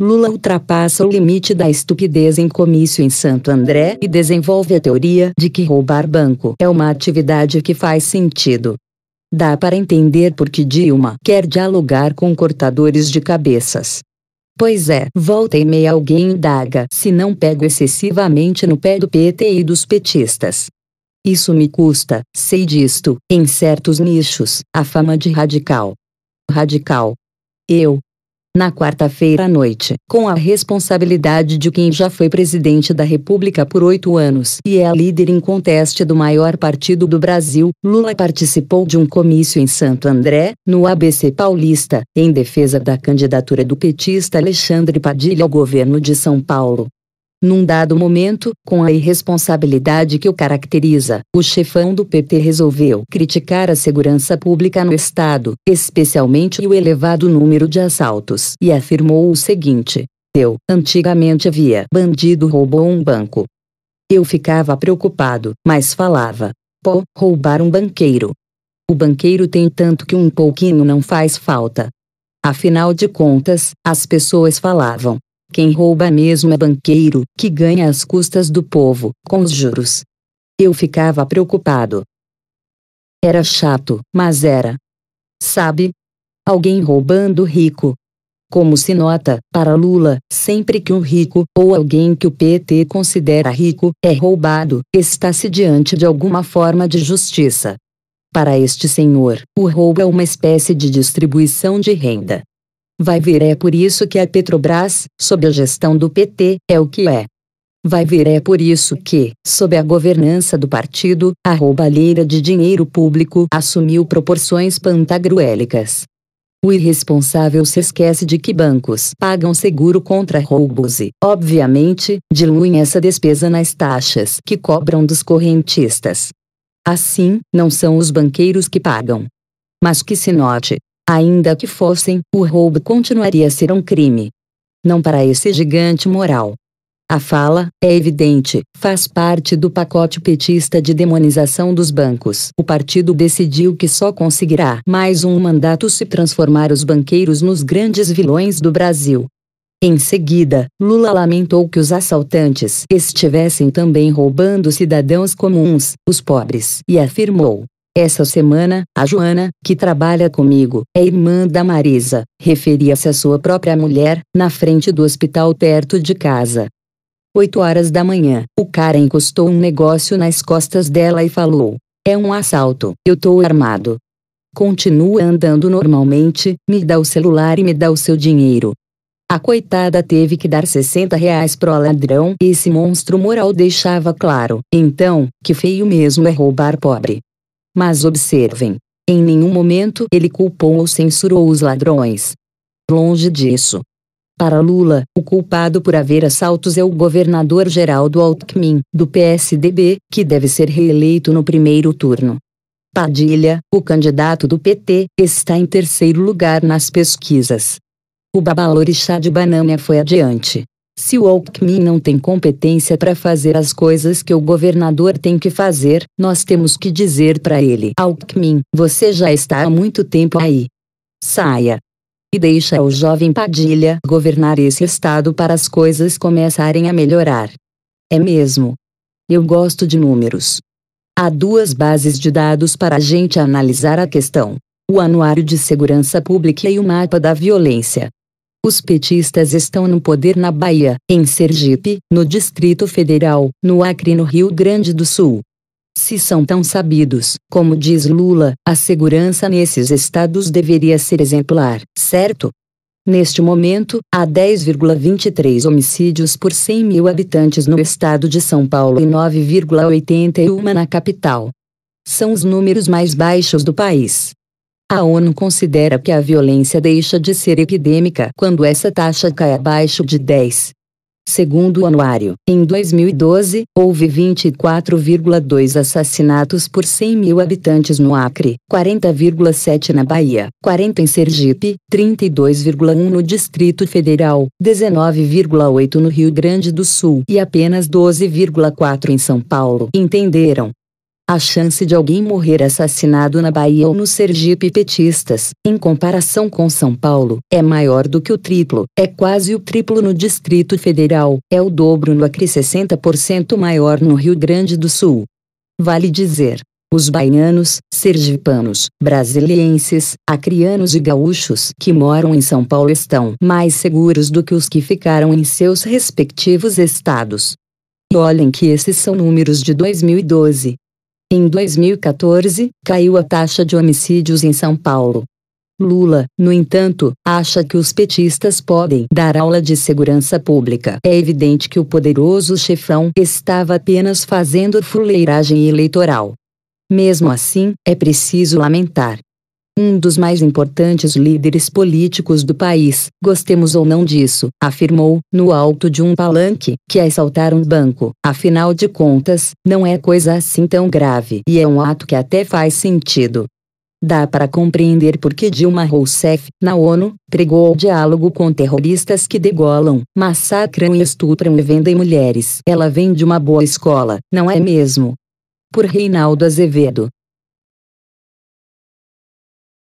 Lula ultrapassa o limite da estupidez em comício em Santo André e desenvolve a teoria de que roubar banco é uma atividade que faz sentido. Dá para entender por que Dilma quer dialogar com cortadores de cabeças. Pois é, volta e meia alguém indaga se não pego excessivamente no pé do PT e dos petistas. Isso me custa, sei disto, em certos nichos, a fama de radical. Radical. Eu, na quarta-feira à noite, com a responsabilidade de quem já foi presidente da República por oito anos e é líder inconteste do maior partido do Brasil. Lula participou de um comício em Santo André, no ABC Paulista, em defesa da candidatura do petista Alexandre Padilha ao governo de São Paulo. Num dado momento, com a irresponsabilidade que o caracteriza, o chefão do PT resolveu criticar a segurança pública no Estado, especialmente o elevado número de assaltos, e afirmou o seguinte: Eu, antigamente havia bandido roubou um banco. Eu ficava preocupado, mas falava: Pô, roubar um banqueiro. O banqueiro tem tanto que um pouquinho não faz falta. Afinal de contas, as pessoas falavam: quem rouba mesmo é banqueiro, que ganha às custas do povo, com os juros. Eu ficava preocupado. Era chato, mas era. Sabe? Alguém roubando rico. Como se nota, para Lula, sempre que um rico, ou alguém que o PT considera rico, é roubado, está-se diante de alguma forma de justiça. Para este senhor, o roubo é uma espécie de distribuição de renda. Vai ver é por isso que a Petrobras, sob a gestão do PT, é o que é. Vai ver é por isso que, sob a governança do partido, a roubalheira de dinheiro público assumiu proporções pantagruélicas. O irresponsável se esquece de que bancos pagam seguro contra roubos e, obviamente, diluem essa despesa nas taxas que cobram dos correntistas. Assim, não são os banqueiros que pagam. Mas que se note, Ainda que fossem, o roubo continuaria a ser um crime. Não para esse gigante moral. A fala, é evidente, faz parte do pacote petista de demonização dos bancos. O partido decidiu que só conseguirá mais um mandato se transformar os banqueiros nos grandes vilões do Brasil. Em seguida, Lula lamentou que os assaltantes estivessem também roubando cidadãos comuns, os pobres, e afirmou: essa semana, a Joana, que trabalha comigo, é irmã da Marisa, referia-se à sua própria mulher, na frente do hospital perto de casa. 8 horas da manhã, o cara encostou um negócio nas costas dela e falou: É um assalto, eu tô armado. Continua andando normalmente, me dá o celular e me dá o seu dinheiro. A coitada teve que dar 60 reais pro ladrão. Esse monstro moral deixava claro, então, que feio mesmo é roubar pobre. Mas observem, em nenhum momento ele culpou ou censurou os ladrões. Longe disso. Para Lula, o culpado por haver assaltos é o governador Geraldo Alckmin, do PSDB, que deve ser reeleito no primeiro turno. Padilha, o candidato do PT, está em terceiro lugar nas pesquisas. O babalorixá de Banana foi adiante. Se o Alckmin não tem competência para fazer as coisas que o governador tem que fazer, nós temos que dizer para ele: Alckmin, você já está há muito tempo aí. Saia. E deixa o jovem Padilha governar esse estado para as coisas começarem a melhorar. É mesmo. Eu gosto de números. Há duas bases de dados para a gente analisar a questão: o Anuário de Segurança Pública e o Mapa da Violência. Os petistas estão no poder na Bahia, em Sergipe, no Distrito Federal, no Acre e no Rio Grande do Sul. Se são tão sabidos, como diz Lula, a segurança nesses estados deveria ser exemplar, certo? Neste momento, há 10,23 homicídios por 100 mil habitantes no estado de São Paulo e 9,81 na capital. São os números mais baixos do país. A ONU considera que a violência deixa de ser epidêmica quando essa taxa cai abaixo de 10. Segundo o anuário, em 2012, houve 24,2 assassinatos por 100 mil habitantes no Acre, 40,7 na Bahia, 40 em Sergipe, 32,1 no Distrito Federal, 19,8 no Rio Grande do Sul e apenas 12,4 em São Paulo. Entenderam? a chance de alguém morrer assassinado na Bahia ou no Sergipe petistas, em comparação com São Paulo, é maior do que o triplo. É quase o triplo no Distrito Federal, é o dobro no Acre 60% maior no Rio Grande do Sul. Vale dizer, os baianos, sergipanos, brasilienses, acrianos e gaúchos que moram em São Paulo estão mais seguros do que os que ficaram em seus respectivos estados. E olhem que esses são números de 2012, em 2014, caiu a taxa de homicídios em São Paulo. Lula, no entanto, acha que os petistas podem dar aula de segurança pública. É evidente que o poderoso chefão estava apenas fazendo fuleiragem eleitoral. Mesmo assim, é preciso lamentar um dos mais importantes líderes políticos do país, gostemos ou não disso, afirmou, no alto de um palanque, que é assaltar um banco, afinal de contas, não é coisa assim tão grave e é um ato que até faz sentido. Dá para compreender por que Dilma Rousseff, na ONU, pregou o diálogo com terroristas que degolam, massacram e estupram e vendem mulheres. Ela vem de uma boa escola, não é mesmo? Por Reinaldo Azevedo.